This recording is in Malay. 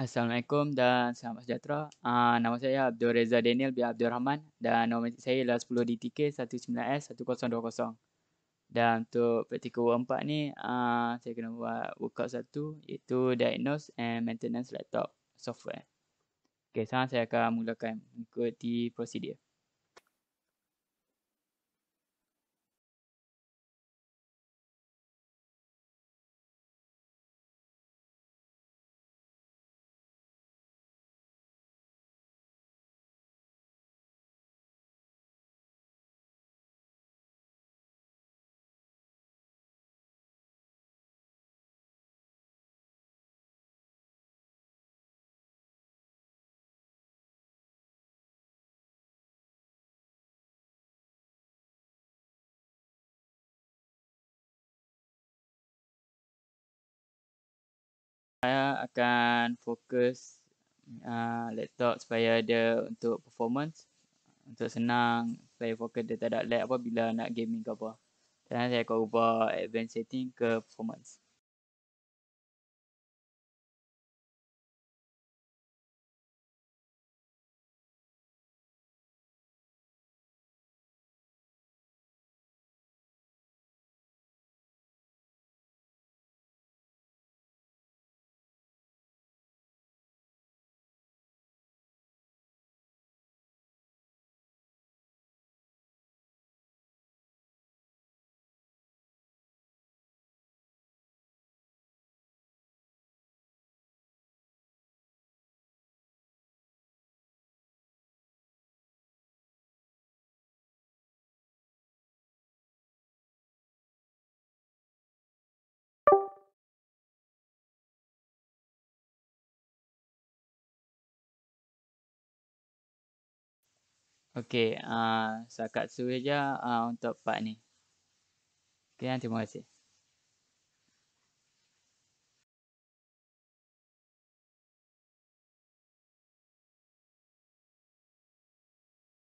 Assalamualaikum dan selamat sejahtera. Uh, nama saya Abdul Reza Daniel bin Abdul Rahman dan nama saya adalah 10DTK 19S 1020. Dan untuk praktikum 4 ni, uh, saya kena buat workout satu iaitu diagnose and maintenance laptop software. Okay, sekarang saya akan mulakan mengikuti prosedur. akan fokus uh, laptop supaya dia untuk performance untuk senang supaya fokus dia tak ada lag apa bila nak gaming ke apa dan saya akan ubah advanced setting ke performance Okey, uh, setakat tu saja uh, untuk part ni. Okey, ah, terima kasih.